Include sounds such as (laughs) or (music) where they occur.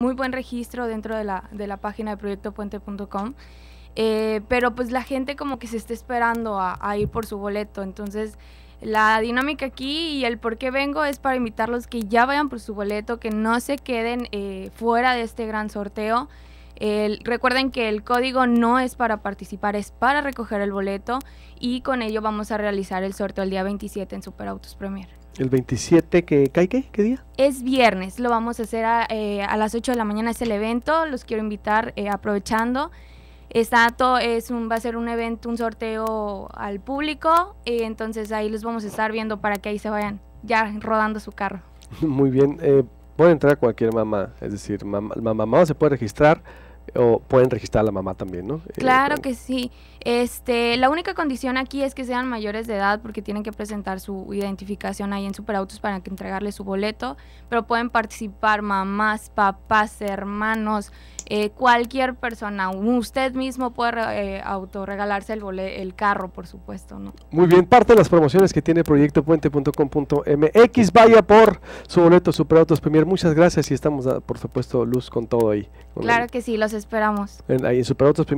muy buen registro dentro de la, de la página de proyectopuente.com. Eh, pero pues la gente como que se está esperando a, ir por su boleto. Entonces la dinámica aquí y el por qué vengo es para invitarlos que ya vayan por su boleto, que no se queden eh, fuera de este gran sorteo recuerden que el código no es para participar, es para recoger el boleto y con ello vamos a realizar el sorteo el día 27 en Superautos Premier. ¿El 27 que cae qué? día? Es viernes, lo vamos a hacer a, eh, las 8 de la mañana es el evento, los quiero invitar eh, aprovechando. Está es un, va a ser un evento, un sorteo al público, entonces ahí los vamos a estar viendo para que ahí se vayan ya rodando su carro. (laughs) Muy bien, eh, puede entrar cualquier mamá, es decir, mamá, mamá se puede registrar o pueden registrar a la mamá también, ¿no? Eh, claro que sí. Este, la única condición aquí es que sean mayores de edad porque tienen que presentar su identificación ahí en Superautos para que entregarle su boleto, pero pueden participar mamás, papás, hermanos, eh, cualquier persona, usted mismo puede eh, autorregalarse el, el carro, por supuesto, ¿no? Muy bien, parte de las promociones que tiene proyectopuente.com.mx, vaya por su boleto Super Autos Premier, muchas gracias y estamos, ah, por supuesto, luz con todo ahí. claro que sí, los esperamos. en Super Premier.